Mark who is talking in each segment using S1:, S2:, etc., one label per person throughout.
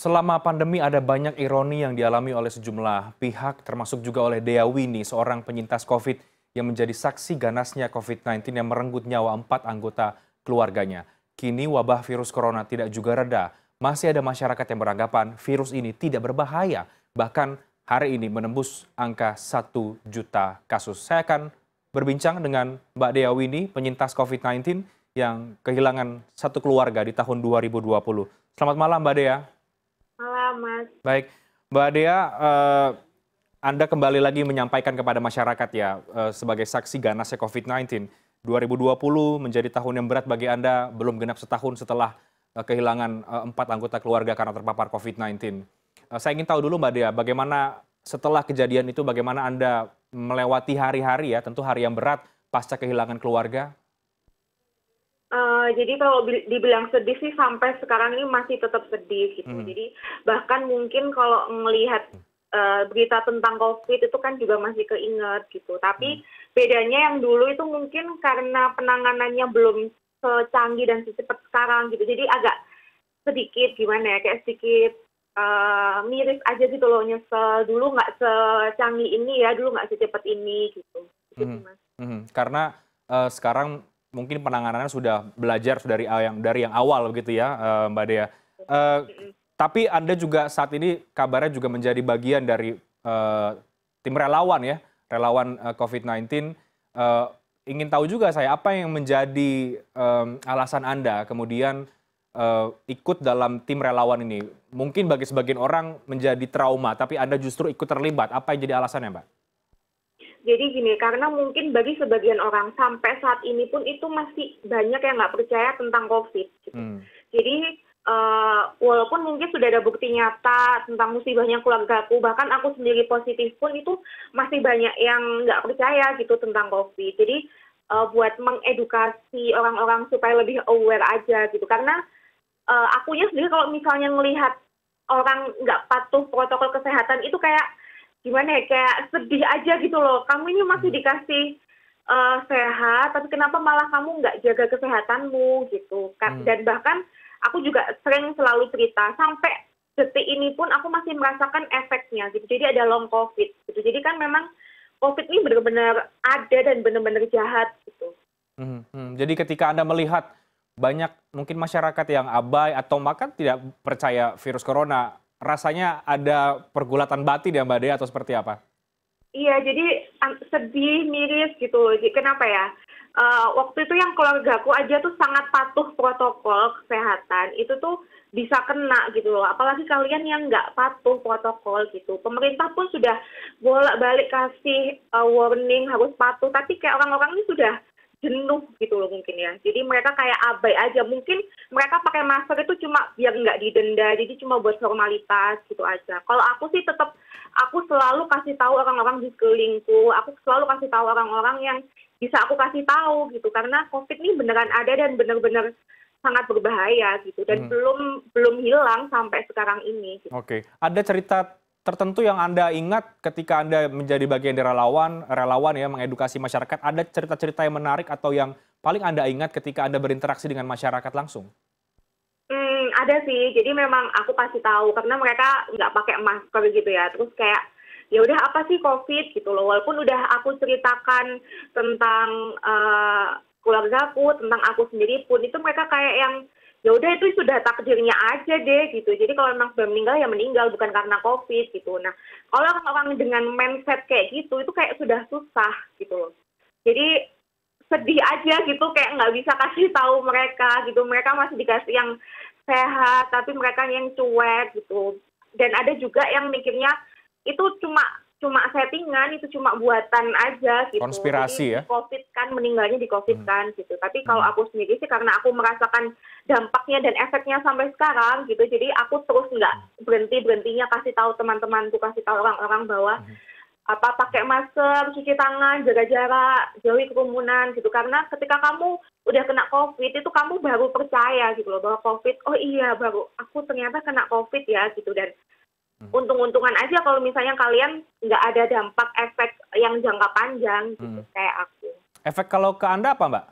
S1: Selama pandemi ada banyak ironi yang dialami oleh sejumlah pihak termasuk juga oleh Dea Wini, seorang penyintas COVID yang menjadi saksi ganasnya COVID-19 yang merenggut nyawa empat anggota keluarganya. Kini wabah virus corona tidak juga reda. Masih ada masyarakat yang beranggapan virus ini tidak berbahaya. Bahkan hari ini menembus angka 1 juta kasus. Saya akan berbincang dengan Mbak Dea Wini, penyintas COVID-19 yang kehilangan satu keluarga di tahun 2020. Selamat malam Mbak Dea. Mas. Baik. Mbak Dea, uh, Anda kembali lagi menyampaikan kepada masyarakat ya, uh, sebagai saksi ganasnya COVID-19. 2020 menjadi tahun yang berat bagi Anda, belum genap setahun setelah uh, kehilangan uh, empat anggota keluarga karena terpapar COVID-19. Uh, saya ingin tahu dulu Mbak Dea, bagaimana setelah kejadian itu, bagaimana Anda melewati hari-hari ya, tentu hari yang berat pasca kehilangan keluarga?
S2: Eh, jadi kalau dibilang sedih sih sampai sekarang ini masih tetap sedih gitu. Hmm. Jadi bahkan mungkin kalau melihat uh, eh, berita tentang COVID itu kan juga masih keinget gitu. Tapi hmm. bedanya yang dulu itu mungkin karena penanganannya belum secanggih dan secepat sekarang gitu. Jadi agak sedikit gimana ya, kayak sedikit uh, miris aja gitu loh nyesel. Dulu nggak secanggih ini ya, dulu nggak secepat ini gitu.
S1: gitu hmm. Hmm. Karena uh, sekarang mungkin penanganannya sudah belajar dari yang dari yang awal begitu ya eh, Mbak Dea. Eh, tapi Anda juga saat ini kabarnya juga menjadi bagian dari eh, tim relawan ya, relawan COVID-19. ingin tahu juga saya apa yang menjadi alasan Anda kemudian uh, ikut dalam tim relawan ini. Mungkin bagi sebagian orang menjadi trauma, tapi Anda justru ikut terlibat. Apa yang jadi alasannya, Mbak?
S2: Jadi gini, karena mungkin bagi sebagian orang sampai saat ini pun itu masih banyak yang nggak percaya tentang COVID. Gitu. Hmm. Jadi uh, walaupun mungkin sudah ada bukti nyata tentang musibahnya keluargaku, bahkan aku sendiri positif pun itu masih banyak yang nggak percaya gitu tentang COVID. Jadi uh, buat mengedukasi orang-orang supaya lebih aware aja gitu, karena uh, akunya sendiri kalau misalnya melihat orang nggak patuh protokol kesehatan itu kayak gimana ya kayak sedih aja gitu loh kamu ini masih hmm. dikasih uh, sehat tapi kenapa malah kamu nggak jaga kesehatanmu gitu kan hmm. dan bahkan aku juga sering selalu cerita sampai detik ini pun aku masih merasakan efeknya gitu jadi ada long covid gitu jadi kan memang covid ini benar-benar ada dan benar-benar jahat gitu
S1: hmm, hmm. jadi ketika anda melihat banyak mungkin masyarakat yang abai atau makan tidak percaya virus corona rasanya ada pergulatan batin ya Mbak Dea atau seperti apa?
S2: Iya, jadi sedih, miris gitu. kenapa ya? Uh, waktu itu yang keluarga aku aja tuh sangat patuh protokol kesehatan. Itu tuh bisa kena gitu loh. Apalagi kalian yang nggak patuh protokol gitu. Pemerintah pun sudah bolak-balik kasih uh, warning harus patuh. Tapi kayak orang-orang ini sudah jenuh gitu loh mungkin ya. Jadi mereka kayak abai aja. Mungkin mereka pakai masker itu cuma biar nggak didenda, jadi cuma buat formalitas gitu aja. Kalau aku sih tetap aku selalu kasih tahu orang-orang di sekelilingku, aku selalu kasih tahu orang-orang yang bisa aku kasih tahu gitu karena COVID ini beneran ada dan bener-bener sangat berbahaya gitu dan hmm. belum belum hilang sampai sekarang
S1: ini. Gitu. Oke, okay. ada cerita tertentu yang Anda ingat ketika Anda menjadi bagian dari relawan, relawan ya mengedukasi masyarakat, ada cerita-cerita yang menarik atau yang paling Anda ingat ketika Anda berinteraksi dengan masyarakat langsung?
S2: Hmm, ada sih. Jadi memang aku pasti tahu karena mereka nggak pakai masker gitu ya. Terus kayak ya udah apa sih COVID gitu loh. Walaupun udah aku ceritakan tentang uh, aku, tentang aku sendiri pun itu mereka kayak yang ya udah itu sudah takdirnya aja deh gitu jadi kalau memang sudah meninggal ya meninggal bukan karena covid gitu nah kalau orang dengan mindset kayak gitu itu kayak sudah susah gitu jadi sedih aja gitu kayak nggak bisa kasih tahu mereka gitu mereka masih dikasih yang sehat tapi mereka yang cuek gitu dan ada juga yang mikirnya itu cuma cuma settingan itu cuma buatan aja gitu. Konspirasi Jadi, ya. Covid kan meninggalnya di Covid hmm. kan gitu. Tapi kalau hmm. aku sendiri sih karena aku merasakan dampaknya dan efeknya sampai sekarang gitu. Jadi aku terus nggak hmm. berhenti berhentinya kasih tahu teman-temanku, kasih tahu orang-orang bahwa hmm. apa pakai masker, cuci tangan, jaga jarak, jauhi kerumunan gitu. Karena ketika kamu udah kena COVID itu kamu baru percaya gitu loh bahwa COVID oh iya baru aku ternyata kena COVID ya gitu dan untung untungan aja kalau misalnya kalian nggak ada dampak efek yang jangka panjang gitu hmm. kayak aku
S1: efek kalau ke anda apa mbak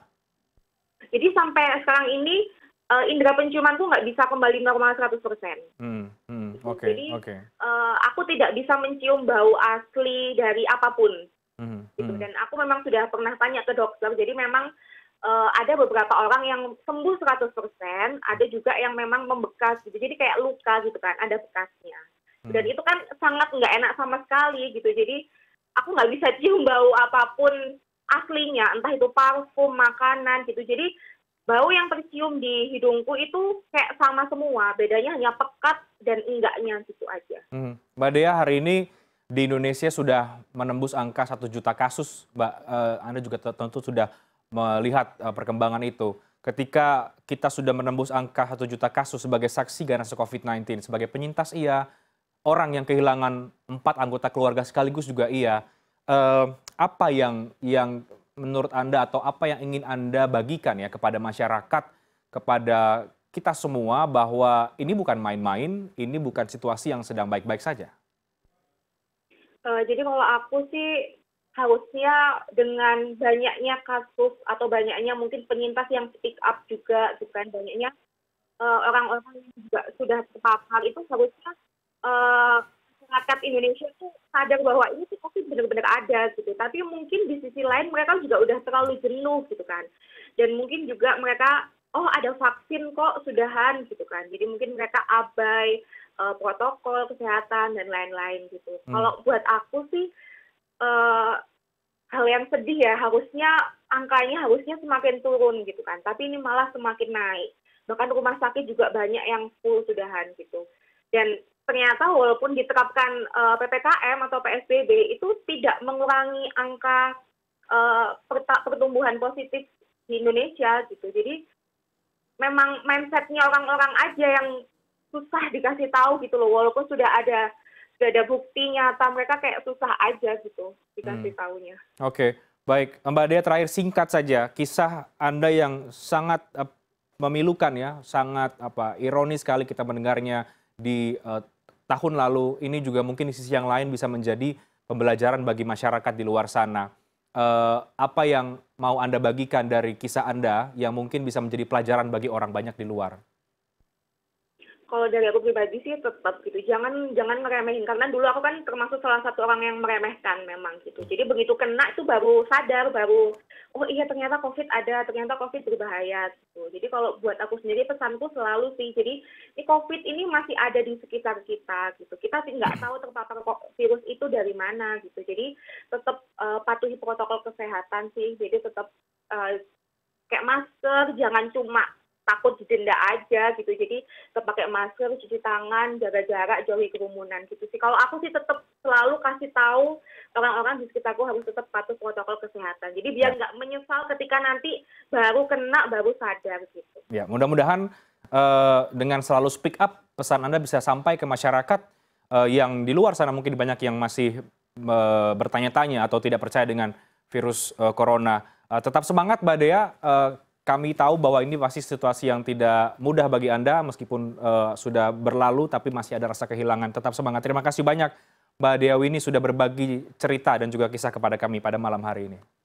S2: jadi sampai sekarang ini uh, indera penciuman tuh nggak bisa kembali normal 100%.
S1: Hmm, hmm, gitu. okay, Jadi okay.
S2: Uh, eh, aku tidak bisa mencium bau asli dari apapun. Hmm, gitu. Hmm. Dan aku memang sudah pernah tanya ke dokter. Jadi memang uh, ada beberapa orang yang sembuh 100%, ada juga yang memang membekas gitu. Jadi kayak luka gitu kan, ada bekasnya. Hmm. dan itu kan sangat nggak enak sama sekali gitu jadi aku nggak bisa cium bau apapun aslinya entah itu parfum makanan gitu jadi bau yang tercium di hidungku itu kayak sama semua bedanya hanya pekat dan enggaknya gitu aja
S1: hmm. mbak Dea hari ini di Indonesia sudah menembus angka satu juta kasus mbak eh, anda juga tentu sudah melihat uh, perkembangan itu ketika kita sudah menembus angka satu juta kasus sebagai saksi ganas COVID-19, sebagai penyintas iya, orang yang kehilangan empat anggota keluarga sekaligus juga iya. Eh, apa yang yang menurut Anda atau apa yang ingin Anda bagikan ya kepada masyarakat, kepada kita semua bahwa ini bukan main-main, ini bukan situasi yang sedang baik-baik saja?
S2: Eh, jadi kalau aku sih harusnya dengan banyaknya kasus atau banyaknya mungkin penyintas yang speak up juga, bukan gitu banyaknya eh, orang-orang uh, orang -orang yang juga sudah terpapar itu harusnya Eh, masyarakat Indonesia itu sadar bahwa ini tuh COVID benar-benar ada gitu. Tapi mungkin di sisi lain mereka juga udah terlalu jenuh gitu kan. Dan mungkin juga mereka oh ada vaksin kok sudahan gitu kan. Jadi mungkin mereka abai uh, protokol kesehatan dan lain-lain gitu. Hmm. Kalau buat aku sih uh, hal yang sedih ya harusnya angkanya harusnya semakin turun gitu kan. Tapi ini malah semakin naik. Bahkan rumah sakit juga banyak yang full sudahan gitu. Dan ternyata walaupun diterapkan uh, eh, ppkm atau psbb itu tidak mengurangi angka uh, pertumbuhan positif di Indonesia gitu jadi memang mindsetnya orang-orang aja yang susah dikasih tahu gitu loh walaupun sudah ada sudah ada bukti nyata mereka kayak susah aja gitu dikasih hmm. tahunya.
S1: Oke, okay. baik Mbak Dea terakhir singkat saja kisah Anda yang sangat eh, memilukan ya, sangat apa ironis sekali kita mendengarnya di uh, tahun lalu ini juga mungkin di sisi yang lain bisa menjadi pembelajaran bagi masyarakat di luar sana. Uh, apa yang mau Anda bagikan dari kisah Anda yang mungkin bisa menjadi pelajaran bagi orang banyak di luar?
S2: Kalau dari aku pribadi sih tetap gitu, jangan jangan meremehin karena dulu aku kan termasuk salah satu orang yang meremehkan memang gitu. Jadi begitu kena itu baru sadar, baru oh iya ternyata covid ada ternyata covid berbahaya gitu jadi kalau buat aku sendiri pesanku selalu sih jadi ini covid ini masih ada di sekitar kita gitu kita sih nggak hmm. tahu terpapar virus itu dari mana gitu jadi tetap uh, eh, patuhi protokol kesehatan sih jadi tetap uh, eh, kayak masker jangan cuma takut didenda aja gitu jadi terpakai masker cuci tangan jaga jarak jauhi kerumunan gitu sih kalau aku sih tetap selalu kasih tahu orang-orang di sekitarku harus tetap patuh protokol kesehatan jadi biar ya. nggak ya. menyesal ketika nanti baru kena baru sadar gitu
S1: ya mudah-mudahan uh, dengan selalu speak up pesan anda bisa sampai ke masyarakat uh, yang di luar sana mungkin banyak yang masih uh, bertanya-tanya atau tidak percaya dengan virus uh, corona uh, tetap semangat mbak Dea uh, kami tahu bahwa ini pasti situasi yang tidak mudah bagi Anda meskipun uh, sudah berlalu tapi masih ada rasa kehilangan. Tetap semangat. Terima kasih banyak Mbak Dewi ini sudah berbagi cerita dan juga kisah kepada kami pada malam hari ini.